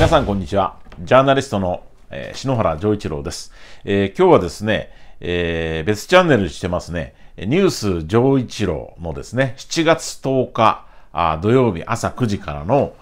皆さんこんにちは。ジャーナリストの、えー、篠原丈一郎です、えー、今日はですね、えー、別チャンネルしてますね、ニュース丈一郎のですね、7月10日あ土曜日朝9時からの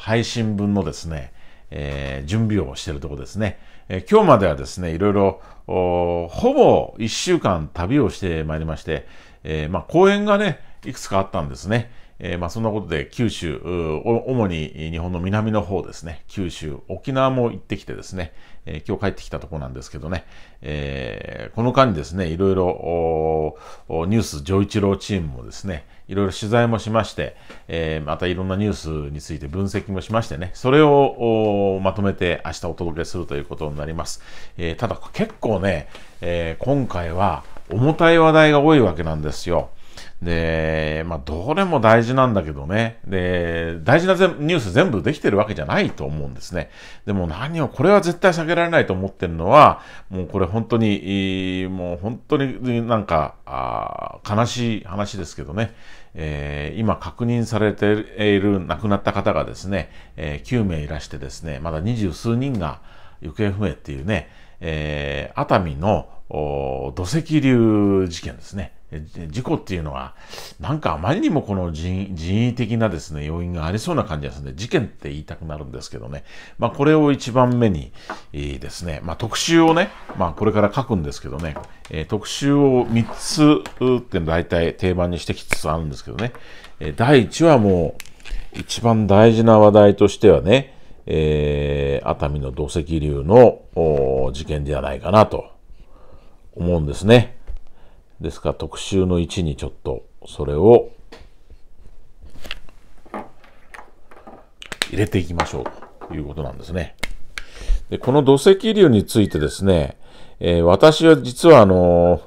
配信分のですね、えー、準備をしているところですね、えー、今日まではですね、いろいろ、ほぼ1週間旅をしてまいりまして、えー、まあ、公演がね、いくつかあったんですね。えー、まあ、そんなことで九州、主に日本の南の方ですね、九州、沖縄も行ってきてですね、えー、今日帰ってきたとこなんですけどね、えー、この間にですね、いろいろニュース上一郎チームもですね、いろいろ取材もしまして、えまたいろんなニュースについて分析もしましてね、それをまとめて明日お届けするということになります。えただ結構ね、え今回は重たい話題が多いわけなんですよ。で、まあ、どれも大事なんだけどね。で、大事なニュース全部できてるわけじゃないと思うんですね。でも何を、これは絶対避けられないと思ってるのは、もうこれ本当に、もう本当になんか、あ悲しい話ですけどね。えー、今確認されている亡くなった方がですね、えー、9名いらしてですね、まだ二十数人が行方不明っていうね、えー、熱海の土石流事件ですね。事故っていうのは、なんかあまりにもこの人為的なですね、要因がありそうな感じですね。事件って言いたくなるんですけどね、まあこれを一番目に、いいですね、まあ特集をね、まあこれから書くんですけどね、えー、特集を3つって大体定番にしてきつつあるんですけどね、えー、第1話もう一番大事な話題としてはね、え熱海の土石流の事件ではないかなと思うんですね。ですから特集の1にちょっとそれを入れていきましょうということなんですね。でこの土石流についてですね、えー、私は実はあのー、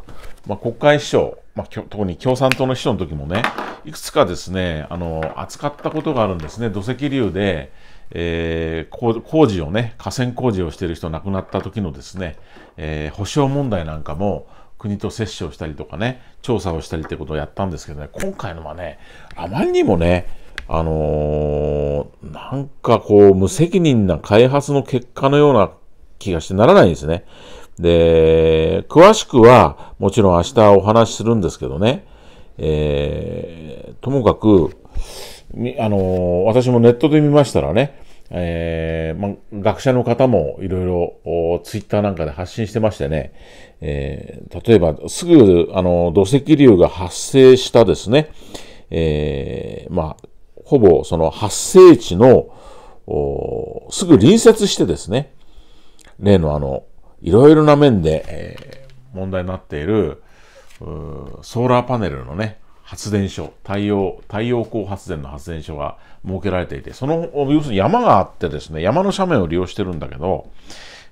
まあ、国会秘書、まあ、特に共産党の秘書の時もね、いくつかですね、あのー、扱ったことがあるんですね、土石流で、えー、工事をね、河川工事をしている人亡くなった時のですね、えー、補償問題なんかも、国と接種をしたりとかね、調査をしたりってことをやったんですけどね、今回のはね、あまりにもね、あのー、なんかこう、無責任な開発の結果のような気がしてならないんですね。で、詳しくは、もちろん明日お話しするんですけどね、えー、ともかく、あのー、私もネットで見ましたらね、えー、ま学者の方もいろいろツイッターなんかで発信してましてね、えー、例えばすぐあの土石流が発生したですね、えー、まあ、ほぼその発生地のすぐ隣接してですね、例のあの、いろいろな面で、え問題になっているソーラーパネルのね、発電所太陽太陽光発電の発電所が設けられていてその要するに山があってですね山の斜面を利用してるんだけど、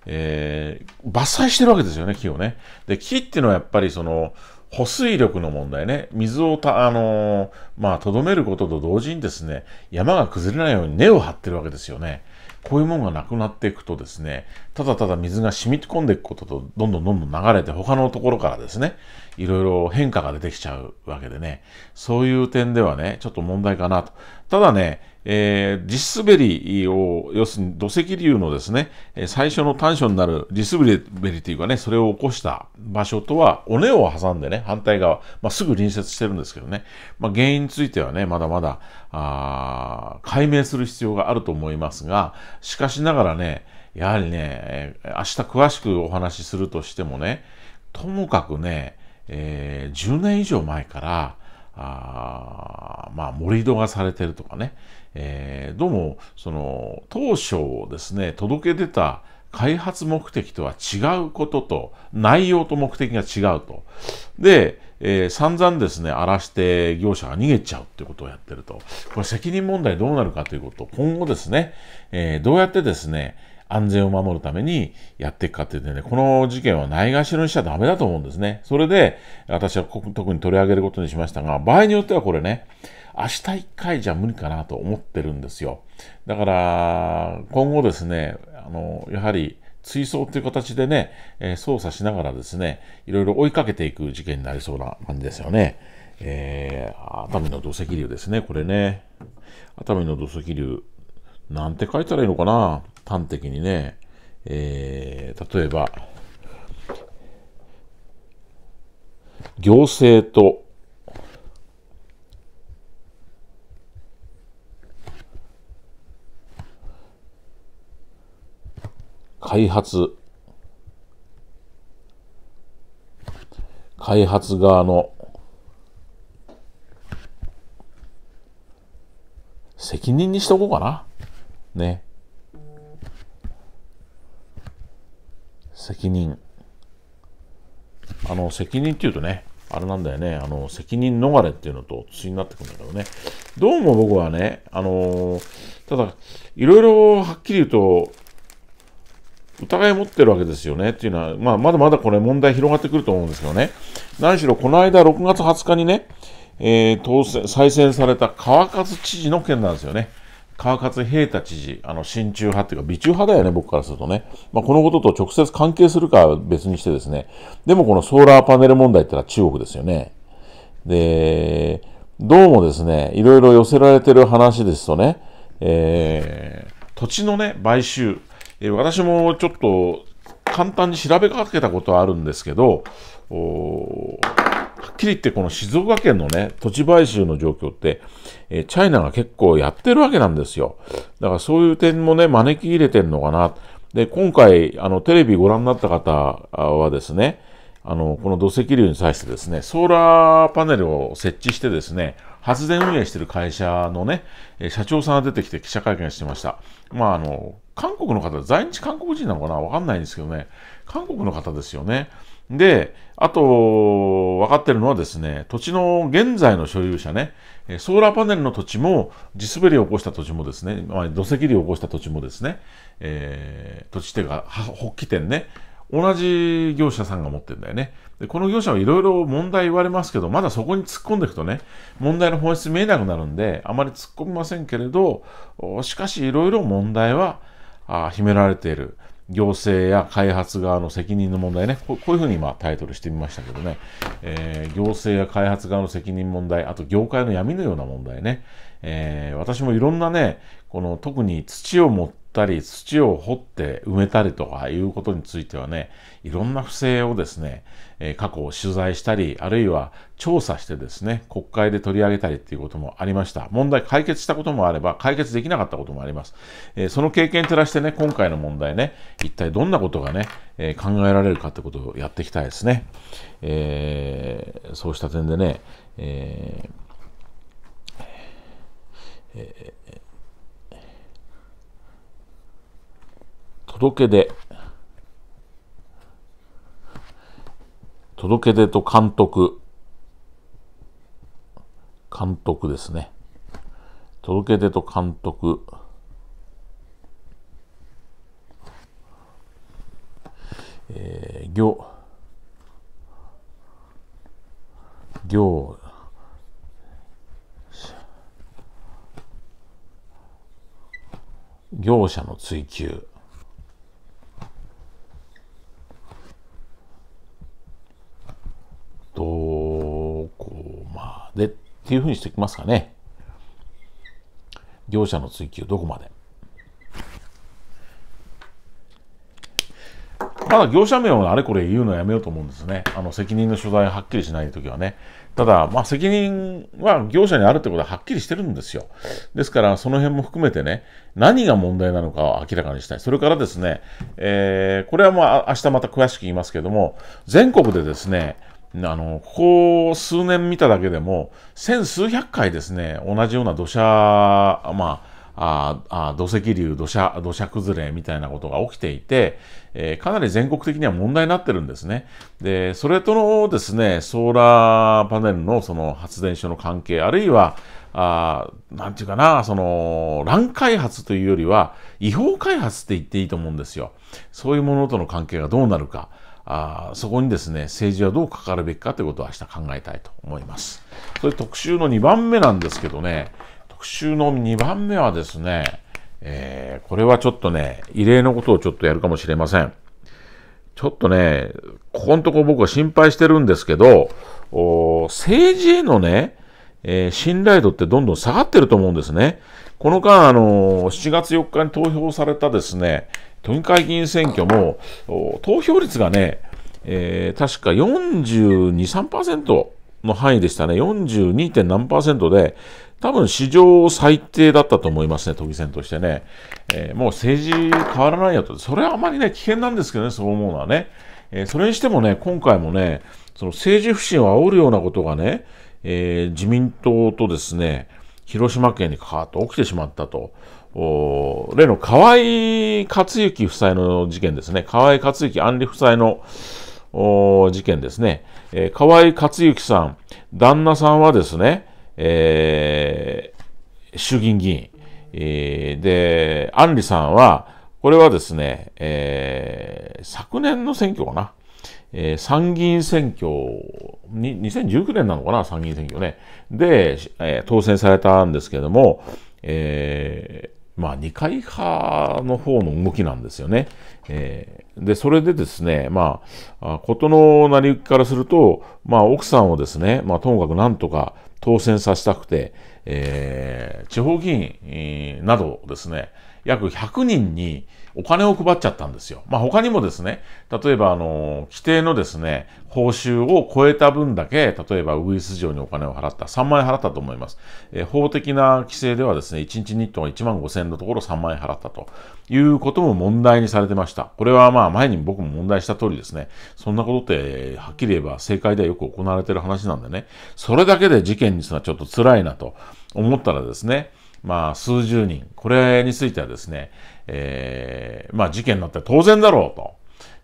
えー、伐採してるわけですよね木をね。で木っていうのはやっぱりその保水力の問題ね、水をた、あのー、まあ、とどめることと同時にですね、山が崩れないように根を張ってるわけですよね。こういうものがなくなっていくとですね、ただただ水が染み込んでいくことと、どんどんどんどん流れて、他のところからですね、いろいろ変化が出てきちゃうわけでね、そういう点ではね、ちょっと問題かなと。ただね、えー、地滑りを、要するに土石流のですね、最初の短所になる地滑りというかね、それを起こした場所とは、尾根を挟んでね、反対側、まあ、すぐ隣接してるんですけどね、まあ、原因についてはね、まだまだ、あ解明する必要があると思いますが、しかしながらね、やはりね、明日詳しくお話しするとしてもね、ともかくね、えー、10年以上前から、あまあ盛り土がされてるとかね、えー、どうもその当初ですね届け出た開発目的とは違うことと内容と目的が違うとで、えー、散々ですね荒らして業者が逃げちゃうってことをやってるとこれ責任問題どうなるかということ今後ですね、えー、どうやってですね安全を守るためにやっていくかっていうとね、この事件はないがしろにしちゃダメだと思うんですね。それで、私は特に取り上げることにしましたが、場合によってはこれね、明日1回じゃ無理かなと思ってるんですよ。だから、今後ですね、あの、やはり、追走という形でね、えー、操作しながらですね、いろいろ追いかけていく事件になりそうな感じですよね。えー、熱海の土石流ですね、これね。熱海の土石流、なんて書いたらいいのかな端的にね、えー、例えば、行政と開発、開発側の責任にしとこうかな。ね。責任。あの、責任っていうとね、あれなんだよね、あの、責任逃れっていうのと対になってくるんだけどね。どうも僕はね、あのー、ただ、いろいろはっきり言うと、疑い持ってるわけですよねっていうのは、まあ、まだまだこれ問題広がってくると思うんですけどね。何しろ、この間6月20日にね、えー、当選、再選された川勝知事の件なんですよね。川勝平太知事、あの、親中派というか、美中派だよね、僕からするとね。まあ、このことと直接関係するかは別にしてですね。でもこのソーラーパネル問題ってのは中国ですよね。で、どうもですね、いろいろ寄せられてる話ですとね、えー、土地のね、買収、えー、私もちょっと簡単に調べかけたことはあるんですけど、おはっきり言ってこの静岡県のね、土地買収の状況って、えー、チャイナが結構やってるわけなんですよ。だからそういう点もね、招き入れてんのかな。で、今回、あの、テレビご覧になった方はですね、あの、この土石流に際してですね、ソーラーパネルを設置してですね、発電運営してる会社のね、社長さんが出てきて記者会見してました。まあ、あの、韓国の方、在日韓国人なのかなわかんないんですけどね、韓国の方ですよね。で、あと、分かってるのはですね、土地の現在の所有者ね、ソーラーパネルの土地も、地滑りを起こした土地もですね、ま土石流を起こした土地もですね、えー、土地ていうか、発起点ね、同じ業者さんが持ってるんだよね。でこの業者はいろいろ問題言われますけど、まだそこに突っ込んでいくとね、問題の本質見えなくなるんで、あまり突っ込みませんけれど、しかしいろいろ問題はあ秘められている。行政や開発側の責任の問題ねこ、こういうふうに今タイトルしてみましたけどね、えー、行政や開発側の責任問題、あと業界の闇のような問題ね、えー、私もいろんなね、この特に土を持ってたり、土を掘って埋めたりとかいうことについてはね、いろんな不正をですね、え過去を取材したり、あるいは調査してですね、国会で取り上げたりっていうこともありました。問題解決したこともあれば、解決できなかったこともあります。えその経験照らしてね、今回の問題ね、一体どんなことがね、え考えられるかってことをやっていきたいですね。えー、そうした点でね、えーえー届け出。届け出と監督。監督ですね。届け出と監督。えー、行。行。業者の追求っていうふうにしておきますかね。業者の追求どこまで。まだ業者名をあれこれ言うのはやめようと思うんですね。あの責任の所在はっきりしないときはね。ただ、まあ、責任は業者にあるってことははっきりしてるんですよ。ですから、その辺も含めてね、何が問題なのかを明らかにしたい。それからですね、えー、これはまあ明日また詳しく言いますけれども、全国でですね、あの、ここ数年見ただけでも、千数百回ですね、同じような土砂、まあ、あ土石流、土砂、土砂崩れみたいなことが起きていて、えー、かなり全国的には問題になってるんですね。で、それとのですね、ソーラーパネルのその発電所の関係、あるいは、あなんていうかな、その、乱開発というよりは、違法開発って言っていいと思うんですよ。そういうものとの関係がどうなるか。あそこにですね、政治はどう関わるべきかということを明日考えたいと思います。それ特集の2番目なんですけどね、特集の2番目はですね、えー、これはちょっとね、異例のことをちょっとやるかもしれません。ちょっとね、ここのとこ僕は心配してるんですけど、政治へのね、えー、信頼度ってどんどん下がってると思うんですね。この間、あのー、7月4日に投票されたですね、都議会議員選挙も投票率がね、えー、確か42、3%の範囲でしたね、42. 何で、多分史上最低だったと思いますね、都議選としてね。えー、もう政治変わらないよと、それはあまりね、危険なんですけどね、そう思うのはね。えー、それにしてもね、今回もね、その政治不信を煽るようなことがね、えー、自民党とですね、広島県にカーッと起きてしまったと。お例の河合克行夫妻の事件ですね。河合克行安里夫妻の事件ですね。えー、河合克行さん、旦那さんはですね、えー、衆議院議員、えー、で、安里さんは、これはですね、えー、昨年の選挙かな。えー、参議院選挙に、2019年なのかな、参議院選挙ね。で、えー、当選されたんですけども、えまあ、二階派の方の動きなんですよね。えー、で、それでですね、まあ、事の成り行きからすると、まあ、奥さんをですね、まあ、ともかくなんとか当選させたくて、えー、地方議員などですね、約100人に、お金を配っちゃったんですよ。まあ、他にもですね、例えば、あの、規定のですね、報酬を超えた分だけ、例えばウグイス嬢にお金を払った、3万円払ったと思います。え法的な規制ではですね、1日日当が1万5千円のところ3万円払ったということも問題にされてました。これはまあ、前に僕も問題した通りですね、そんなことって、はっきり言えば正解ではよく行われてる話なんでね、それだけで事件にするのはちょっと辛いなと思ったらですね、まあ、数十人、これについてはですね、えー、まあ、事件になって当然だろうと。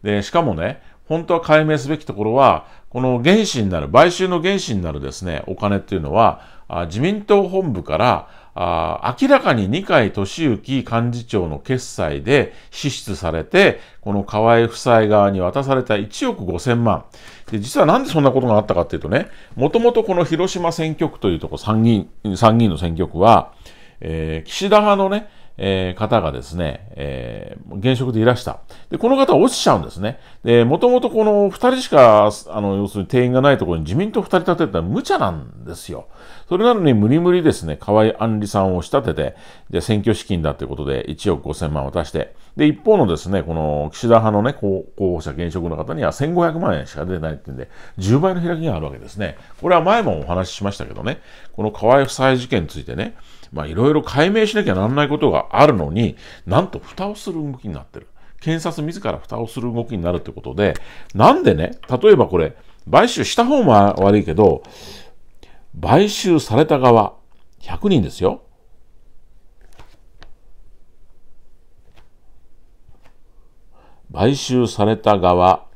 で、しかもね、本当は解明すべきところは、この原資になる、買収の原資になるですね、お金っていうのは、あ自民党本部から、あ明らかに二階俊之幹事長の決裁で支出されて、この河井夫妻側に渡された1億5千万。で、実はなんでそんなことがあったかっていうとね、もともとこの広島選挙区というとこ、参議院、参議院の選挙区は、えー、岸田派のね、えー、方がですね、えー、現職でいらした。で、この方は落ちちゃうんですね。で、もともとこの二人しか、あの、要するに定員がないところに自民党二人立てたら無茶なんですよ。それなのに無理無理ですね、河合安里さんを仕立てて、じゃ選挙資金だということで1億5000万渡して、で、一方のですね、この岸田派のね、候補者現職の方には1500万円しか出ないっていうんで、10倍の開きがあるわけですね。これは前もお話ししましたけどね、この河合夫妻事件についてね、まあいろいろ解明しなきゃならないことがあるのに、なんと蓋をする動きになってる。検察自ら蓋をする動きになるってことで、なんでね、例えばこれ、買収した方も悪いけど、買収された側、100人ですよ。買収された側、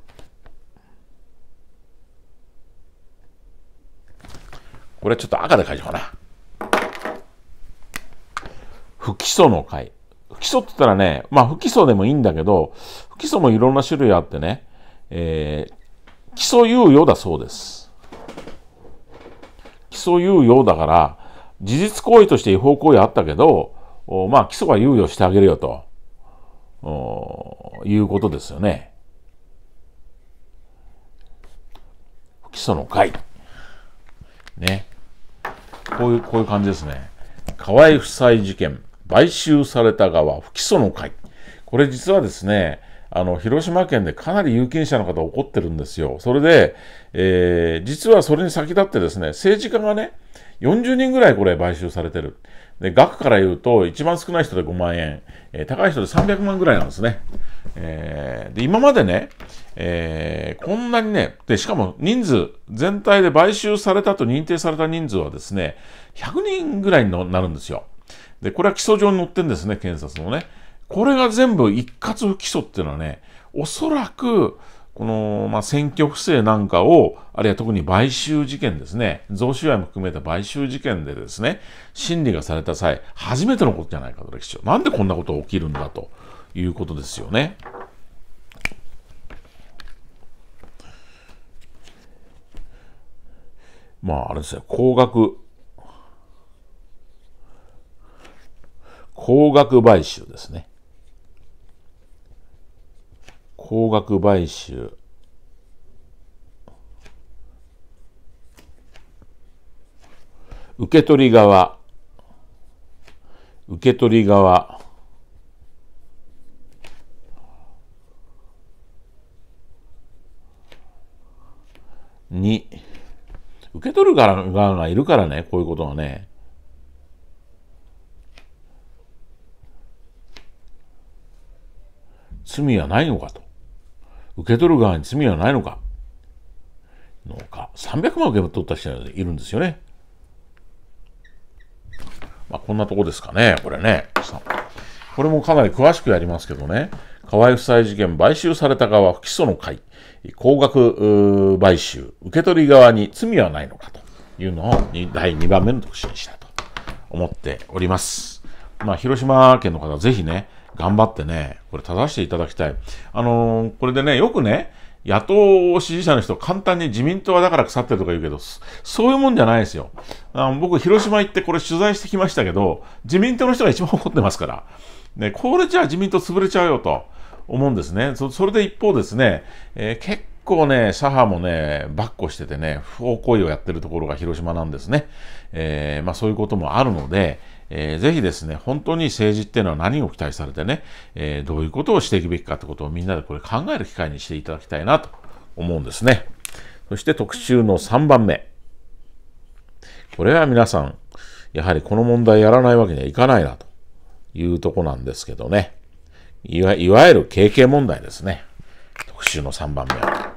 これちょっと赤で書いちゃおうかな。不起訴の会。不起訴って言ったらね、まあ不起訴でもいいんだけど、不起訴もいろんな種類あってね、えー、起訴猶予だそうです。起訴猶予だから、事実行為として違法行為あったけど、まあ、起訴は猶予してあげるよと、いうことですよね。不起訴の会。ね。こういう、こういう感じですね。河合夫妻事件、買収された側、不起訴の会。これ実はですね、あの、広島県でかなり有権者の方怒ってるんですよ。それで、えー、実はそれに先立ってですね、政治家がね、40人ぐらいこれ買収されてる。で、額から言うと、一番少ない人で5万円、えー、高い人で300万ぐらいなんですね。えー、で、今までね、えー、こんなにね、で、しかも人数、全体で買収されたと認定された人数はですね、100人ぐらいになるんですよ。で、これは基礎上に載ってんですね、検察のね。これが全部一括不起訴っていうのはね、おそらく、この、まあ、選挙不正なんかを、あるいは特に買収事件ですね、贈収賄も含めた買収事件でですね、審理がされた際、初めてのことじゃないかと、歴史上。なんでこんなことが起きるんだということですよね。まあ、あれですね、高額、高額買収ですね。高額買収受け取り側受け取り側に受け取る側がいるからねこういうことはね罪はないのかと受け取る側に罪はないのか農家300万受け取った人がいるんですよね。まあ、こんなとこですかね、これね。これもかなり詳しくやりますけどね。河合夫妻事件、買収された側、不起訴の会、高額買収、受け取り側に罪はないのかというのを第2番目の特集にしたと思っております。まあ、広島県の方、ぜひね、頑張ってね、これ正していただきたい。あのー、これでね、よくね、野党支持者の人、簡単に自民党はだから腐ってるとか言うけど、そういうもんじゃないですよ。あの僕、広島行ってこれ取材してきましたけど、自民党の人が一番怒ってますから。ね、これじゃあ自民党潰れちゃうよと思うんですね。それで一方ですね、えー、結構ね、左派もね、ばっこしててね、不法行為をやってるところが広島なんですね。えー、まあそういうこともあるので、えー、ぜひですね、本当に政治っていうのは何を期待されてね、えー、どういうことをしていくべきかってことをみんなでこれ考える機会にしていただきたいなと思うんですね。そして特集の3番目。これは皆さん、やはりこの問題やらないわけにはいかないなというとこなんですけどね。いわいわゆる経験問題ですね。特集の3番目は。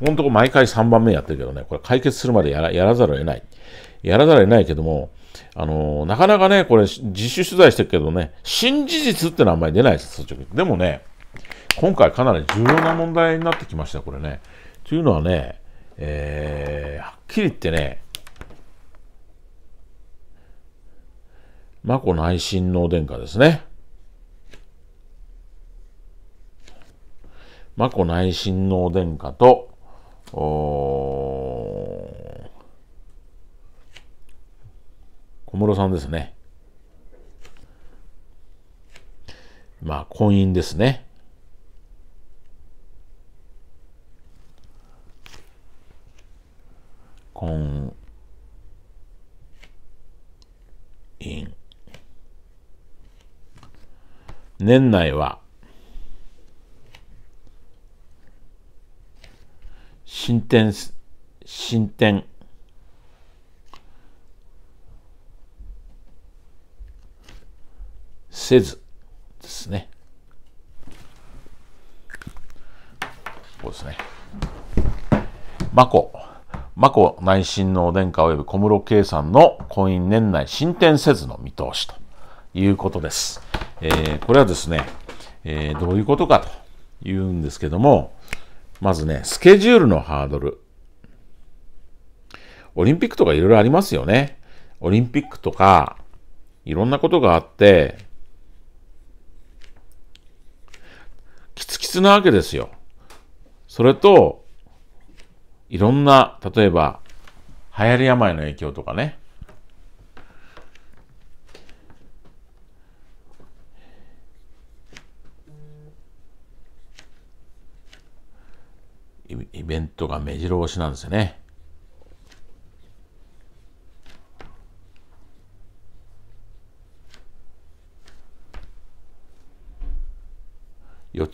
ここのとこ毎回3番目やってるけどね、これ解決するまでやらやらざるを得ない。やらざるを得ないけども、あのー、なかなかね、これ、自主取材してるけどね、新事実ってのはあんまり出ないです、率直に。でもね、今回かなり重要な問題になってきました、これね。というのはね、えー、はっきり言ってね、眞子内親王殿下ですね。眞子内親王殿下と、お小室さんですね。まあ、婚姻ですね。婚姻。年内は、進展、進展。せずですね。こうですね。眞子、眞子内親王殿下及び小室圭さんの婚姻年内進展せずの見通しということです。えー、これはですね、えー、どういうことかというんですけども、まずね、スケジュールのハードル。オリンピックとかいろいろありますよね。オリンピックとか、いろんなことがあって、キツキツなわけですよ。それと、いろんな、例えば、流行り病の影響とかね。イベントが目白押しなんですよね。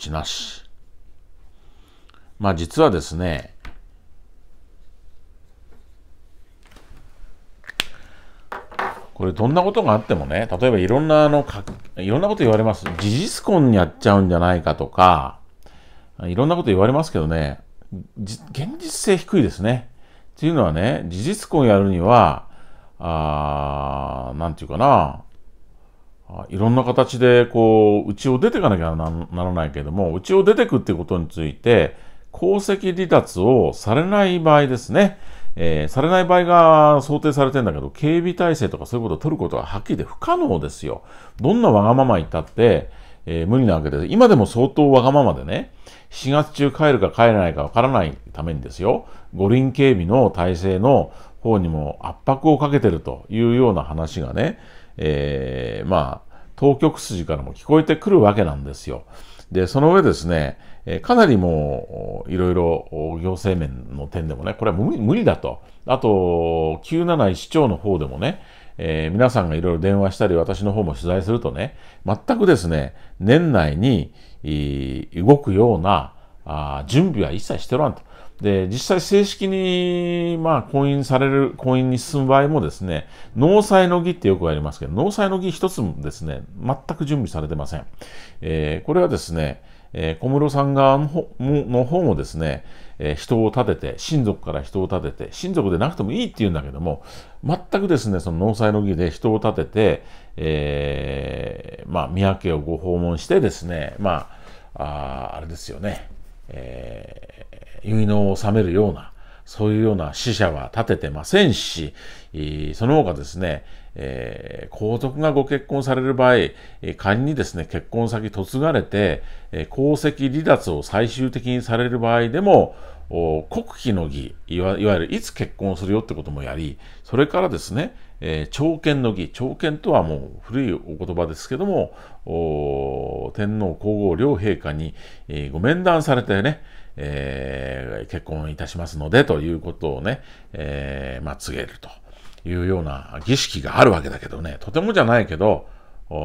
値なし。まあ実はですね、これどんなことがあってもね、例えばいろんなあのか、いろんなこと言われます。事実婚やっちゃうんじゃないかとか、いろんなこと言われますけどね、現実性低いですね。っていうのはね、事実婚やるには、あー、なんていうかな、いろんな形でこううちを出ていかなきゃならないけれどもうちを出てくっていうことについて功績離脱をされない場合ですね、えー、されない場合が想定されてんだけど警備体制とかそういうことを取ることははっきりで不可能ですよどんなわがまま言ったって、えー、無理なわけで今でも相当わがままでね4月中帰るか帰らないかわからないためにですよ五輪警備の体制の方にも圧迫をかけてるというような話がねえー、まあ、当局筋からも聞こえてくるわけなんですよ。で、その上ですね、かなりもう、いろいろ行政面の点でもね、これは無理だと。あと、971市長の方でもね、えー、皆さんがいろいろ電話したり、私の方も取材するとね、全くですね、年内に、動くようなあ準備は一切しておらんと。で、実際正式に、まあ、婚姻される、婚姻に進む場合もですね、納采の儀ってよくありますけど、納采の儀一つもですね、全く準備されてません。えー、これはですね、えー、小室さん側の方の方もですね、えー、人を立てて、親族から人を立てて、親族でなくてもいいって言うんだけども、全くですね、その納采の儀で人を立てて、えー、まあ、宮家をご訪問してですね、まあ、ああれですよね、えー弓のを収めるような、そういうような死者は立ててませんし、その他ですね、えー、皇族がご結婚される場合、仮にですね、結婚先嫁がれて、皇籍離脱を最終的にされる場合でも、国費の儀いわゆるいつ結婚するよってこともやりそれからですね、えー、朝見の儀、朝見とはもう古いお言葉ですけども、天皇皇后両陛下に、えー、ご面談されてね、えー、結婚いたしますのでということをね、えー、まあ、告げるというような儀式があるわけだけどね、とてもじゃないけど、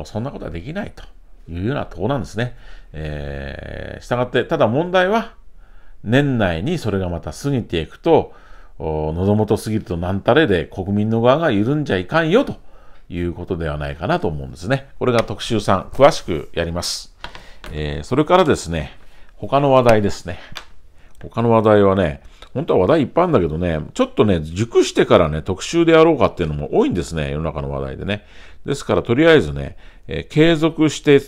そんなことはできないというようなとこなんですね。えー、したがって、ただ問題は、年内にそれがまた過ぎていくと、喉元すぎるとなんたれで国民の側が緩んじゃいかんよということではないかなと思うんですね。これが特集さん、詳しくやります。えー、それからですね、他の話題ですね。他の話題はね、本当は話題いっぱいあるんだけどね、ちょっとね、熟してからね、特集でやろうかっていうのも多いんですね、世の中の話題でね。ですから、とりあえずね、えー、継続して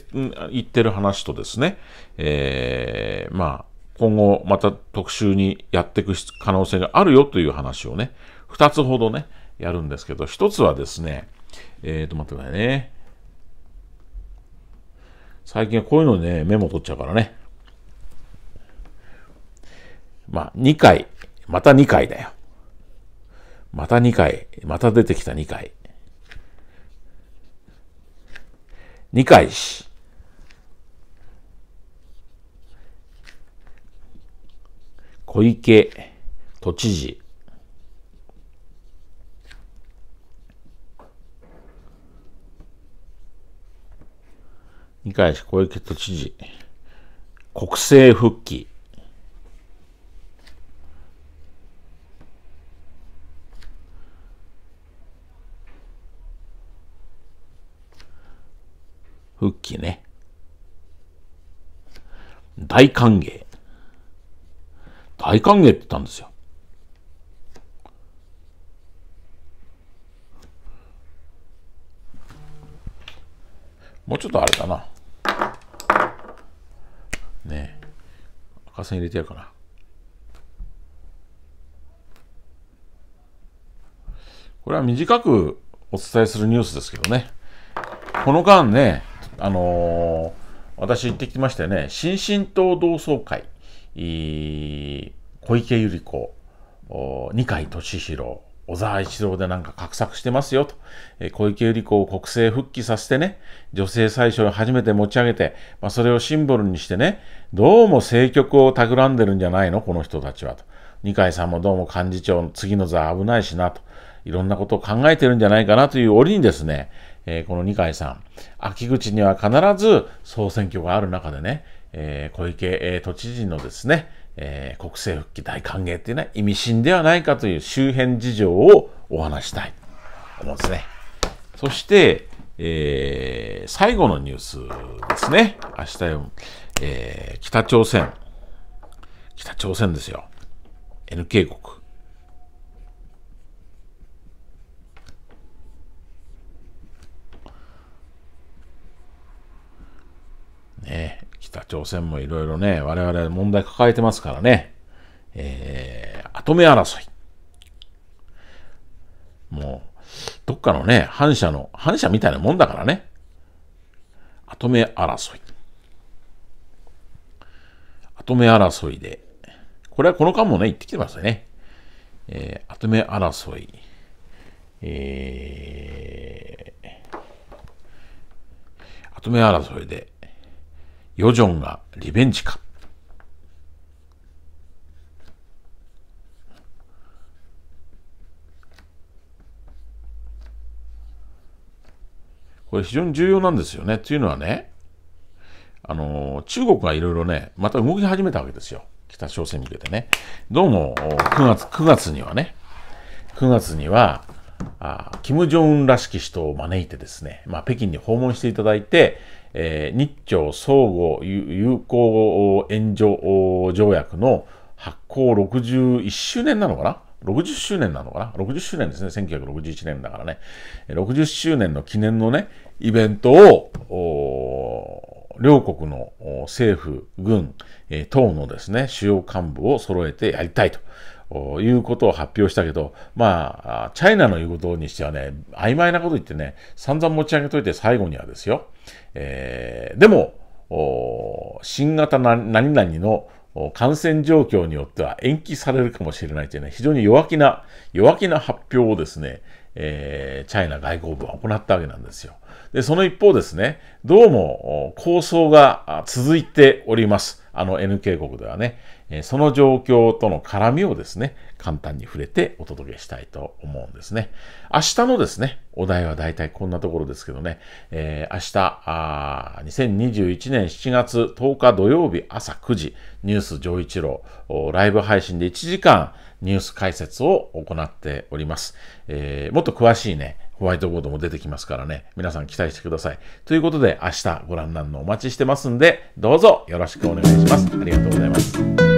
いってる話とですね、えー、まあ、今後また特集にやっていく可能性があるよという話をね、2つほどね、やるんですけど、1つはですね、えっ、ー、と、待ってくださいね。最近はこういうのね、メモ取っちゃうからね。まあ、2回、また2回だよ。また2回、また出てきた2回。2回し。小池都知事、二階氏小池都知事、国政復帰、復帰ね。大歓迎。大歓迎って言ったんですよ。もうちょっとあれだな。ねえ。赤線入れてやるかな。これは短くお伝えするニュースですけどね。この間ね、あのー、私行ってきましてね、新進党同窓会小池百合子、二階俊博、小沢一郎でなんか画策してますよと、小池百合子を国政復帰させてね、女性最初に初めて持ち上げて、まあ、それをシンボルにしてね、どうも政局を企んでるんじゃないの、この人たちはと。二階さんもどうも幹事長の次の座危ないしなと、いろんなことを考えてるんじゃないかなという折にですね、えー、この二階さん、秋口には必ず総選挙がある中でね、えー、小池、えー、都知事のですね、えー、国政復帰大歓迎っていうのは意味深ではないかという周辺事情をお話したいと思うんですね。そして、えー、最後のニュースですね。明日読む、えー、北朝鮮。北朝鮮ですよ。NK 国。ね北朝鮮もいろいろね、我々問題抱えてますからね、えー、後目争い。もう、どっかのね、反社の、反社みたいなもんだからね、後目争い。後目争いで、これはこの間もね、言ってきてますよね。えー、後目争い。えー、後目争いで、ヨジョンがリベンジか。これ非常に重要なんですよね。というのはね、あの、中国がいろいろね、また動き始めたわけですよ。北朝鮮に向けてね。どうも、9月、9月にはね、9月には、あ金正恩らしき人を招いてですね、まあ、北京に訪問していただいて、えー、日朝相互友好援助条約の発行61周年なのかな60周年なのかな ?60 周年ですね。1961年だからね。60周年の記念のね、イベントを、両国の政府、軍、等党のですね、主要幹部を揃えてやりたいと。いうことを発表したけど、まあ、チャイナの言うことにしてはね、曖昧なこと言ってね、散々持ち上げといて最後にはですよ。えー、でも、新型何々の感染状況によっては延期されるかもしれないというね、非常に弱気な、弱気な発表をですね、えー、チャイナ外交部は行ったわけなんですよ。で、その一方ですね、どうも構想が続いております。あの NK 国ではね、その状況との絡みをですね、簡単に触れてお届けしたいと思うんですね。明日のですね、お題は大体こんなところですけどね、えー、明日あ、2021年7月10日土曜日朝9時、ニュース上一郎、ライブ配信で1時間ニュース解説を行っております。えー、もっと詳しいね、ホワイトボードも出てきますからね、皆さん期待してください。ということで、明日ご覧になるのお待ちしてますんで、どうぞよろしくお願いします。ありがとうございます。